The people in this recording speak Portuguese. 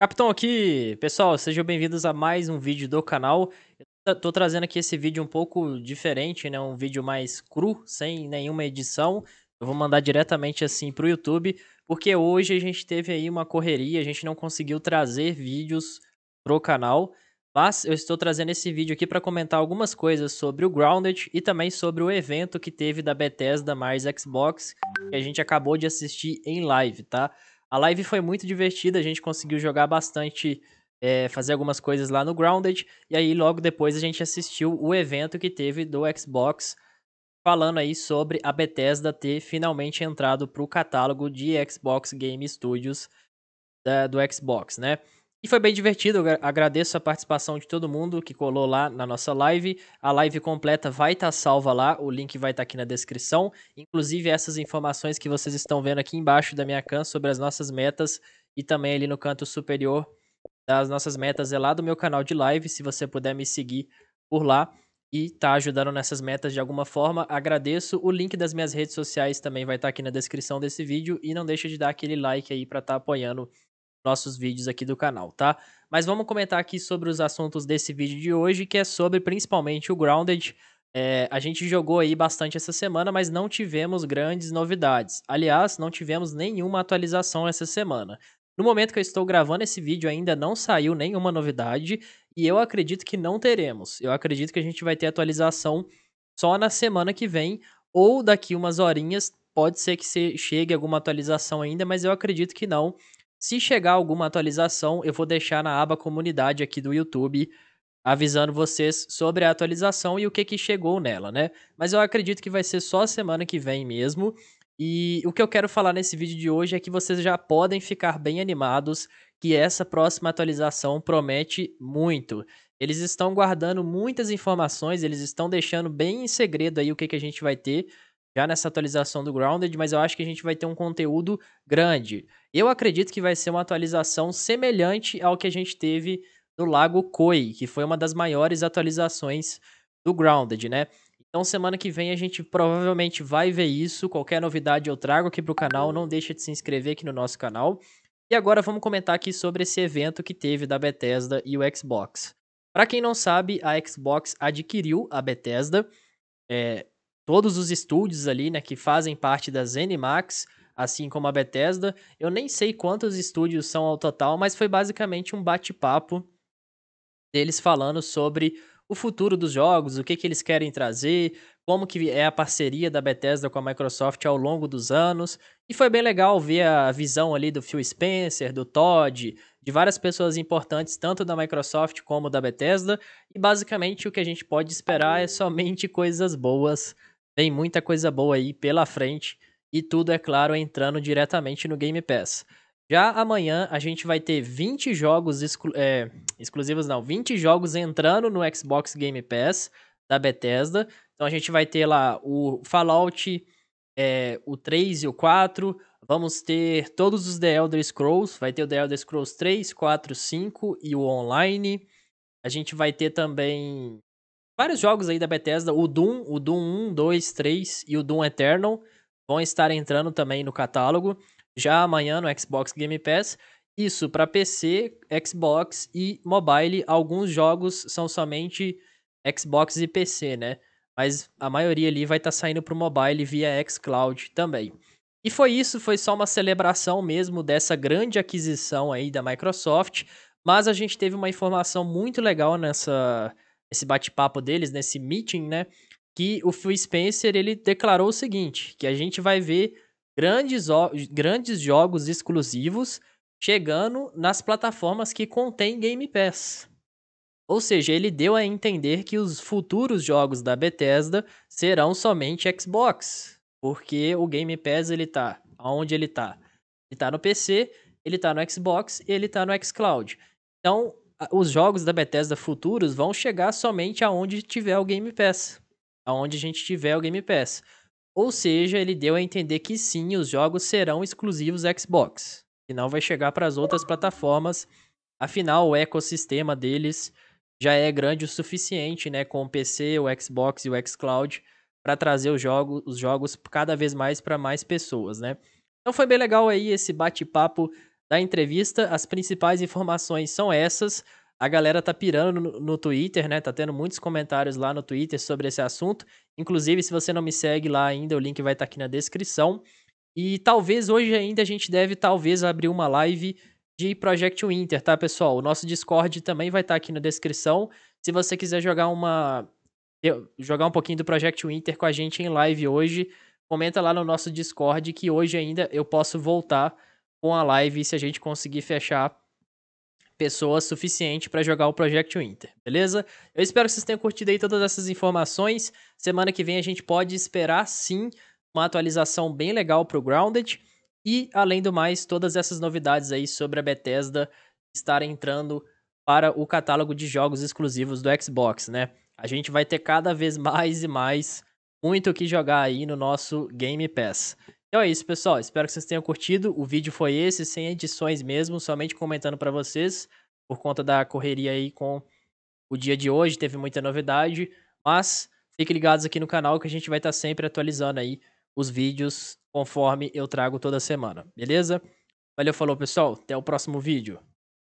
Capitão aqui, pessoal, sejam bem-vindos a mais um vídeo do canal. Eu tô trazendo aqui esse vídeo um pouco diferente, né? Um vídeo mais cru, sem nenhuma edição. Eu vou mandar diretamente assim pro YouTube, porque hoje a gente teve aí uma correria, a gente não conseguiu trazer vídeos pro canal, mas eu estou trazendo esse vídeo aqui para comentar algumas coisas sobre o Grounded e também sobre o evento que teve da Bethesda mais Xbox, que a gente acabou de assistir em live, tá? A live foi muito divertida, a gente conseguiu jogar bastante, é, fazer algumas coisas lá no Grounded. E aí, logo depois, a gente assistiu o evento que teve do Xbox, falando aí sobre a Bethesda ter finalmente entrado para o catálogo de Xbox Game Studios da, é, do Xbox, né? E foi bem divertido, eu agradeço a participação de todo mundo que colou lá na nossa live. A live completa vai estar tá salva lá, o link vai estar tá aqui na descrição. Inclusive, essas informações que vocês estão vendo aqui embaixo da minha can sobre as nossas metas e também ali no canto superior das nossas metas é lá do meu canal de live. Se você puder me seguir por lá e tá ajudando nessas metas de alguma forma, agradeço. O link das minhas redes sociais também vai estar tá aqui na descrição desse vídeo. E não deixa de dar aquele like aí para estar tá apoiando nossos vídeos aqui do canal, tá? Mas vamos comentar aqui sobre os assuntos desse vídeo de hoje, que é sobre principalmente o Grounded. É, a gente jogou aí bastante essa semana, mas não tivemos grandes novidades. Aliás, não tivemos nenhuma atualização essa semana. No momento que eu estou gravando esse vídeo, ainda não saiu nenhuma novidade e eu acredito que não teremos. Eu acredito que a gente vai ter atualização só na semana que vem ou daqui umas horinhas. Pode ser que chegue alguma atualização ainda, mas eu acredito que não. Se chegar alguma atualização, eu vou deixar na aba comunidade aqui do YouTube avisando vocês sobre a atualização e o que que chegou nela, né? Mas eu acredito que vai ser só a semana que vem mesmo. E o que eu quero falar nesse vídeo de hoje é que vocês já podem ficar bem animados que essa próxima atualização promete muito. Eles estão guardando muitas informações, eles estão deixando bem em segredo aí o que, que a gente vai ter, já nessa atualização do Grounded, mas eu acho que a gente vai ter um conteúdo grande. Eu acredito que vai ser uma atualização semelhante ao que a gente teve no Lago Koi, que foi uma das maiores atualizações do Grounded, né? Então semana que vem a gente provavelmente vai ver isso. Qualquer novidade eu trago aqui pro canal, não deixa de se inscrever aqui no nosso canal. E agora vamos comentar aqui sobre esse evento que teve da Bethesda e o Xbox. Para quem não sabe, a Xbox adquiriu a Bethesda. É, todos os estúdios ali, né, que fazem parte da ZeniMax, assim como a Bethesda. Eu nem sei quantos estúdios são ao total, mas foi basicamente um bate-papo deles falando sobre o futuro dos jogos, o que, que eles querem trazer, como que é a parceria da Bethesda com a Microsoft ao longo dos anos. E foi bem legal ver a visão ali do Phil Spencer, do Todd, de várias pessoas importantes, tanto da Microsoft como da Bethesda. E basicamente o que a gente pode esperar é somente coisas boas tem muita coisa boa aí pela frente e tudo, é claro, entrando diretamente no Game Pass. Já amanhã a gente vai ter 20 jogos exclu é, exclusivos, não, 20 jogos entrando no Xbox Game Pass da Bethesda. Então a gente vai ter lá o Fallout, é, o 3 e o 4. Vamos ter todos os The Elder Scrolls. Vai ter o The Elder Scrolls 3, 4, 5 e o online. A gente vai ter também vários jogos aí da Bethesda, o Doom, o Doom 1, 2, 3 e o Doom Eternal vão estar entrando também no catálogo já amanhã no Xbox Game Pass. Isso para PC, Xbox e mobile. Alguns jogos são somente Xbox e PC, né? Mas a maioria ali vai estar tá saindo para o mobile via xCloud também. E foi isso, foi só uma celebração mesmo dessa grande aquisição aí da Microsoft. Mas a gente teve uma informação muito legal nessa, esse bate-papo deles, nesse né, meeting, né? Que o Phil Spencer ele declarou o seguinte: que a gente vai ver grandes, grandes jogos exclusivos chegando nas plataformas que contém Game Pass. Ou seja, ele deu a entender que os futuros jogos da Bethesda serão somente Xbox, porque o Game Pass ele tá aonde ele tá? Ele tá no PC, ele tá no Xbox e ele tá no Xcloud. Então, os jogos da Bethesda futuros vão chegar somente aonde tiver o Game Pass. Aonde a gente tiver o Game Pass. Ou seja, ele deu a entender que sim, os jogos serão exclusivos Xbox. E não vai chegar para as outras plataformas. Afinal, o ecossistema deles já é grande o suficiente, né? Com o PC, o Xbox e o Xcloud para trazer os jogos, os jogos cada vez mais para mais pessoas, né? Então foi bem legal aí esse bate-papo da entrevista. As principais informações são essas. A galera tá pirando no, no, Twitter, né? Tá tendo muitos comentários lá no Twitter sobre esse assunto. Inclusive, se você não me segue lá ainda, o link vai estar tá aqui na descrição. E talvez hoje ainda a gente deve talvez abrir uma live de Project Winter, tá, pessoal? O nosso Discord também vai estar tá aqui na descrição. Se você quiser jogar uma jogar um pouquinho do Project Winter com a gente em live hoje, comenta lá no nosso Discord que hoje ainda eu posso voltar com a live se a gente conseguir fechar pessoas suficiente para jogar o Project Winter, beleza? Eu espero que vocês tenham curtido aí todas essas informações. Semana que vem a gente pode esperar sim uma atualização bem legal para o Grounded e além do mais todas essas novidades aí sobre a Bethesda estar entrando para o catálogo de jogos exclusivos do Xbox, né? A gente vai ter cada vez mais e mais muito o que jogar aí no nosso Game Pass. Então é isso, pessoal. Espero que vocês tenham curtido. O vídeo foi esse, sem edições mesmo, somente comentando para vocês, por conta da correria aí com o dia de hoje, teve muita novidade, mas fiquem ligados aqui no canal que a gente vai estar tá sempre atualizando aí os vídeos conforme eu trago toda semana, beleza? Valeu, falou, pessoal. Até o próximo vídeo.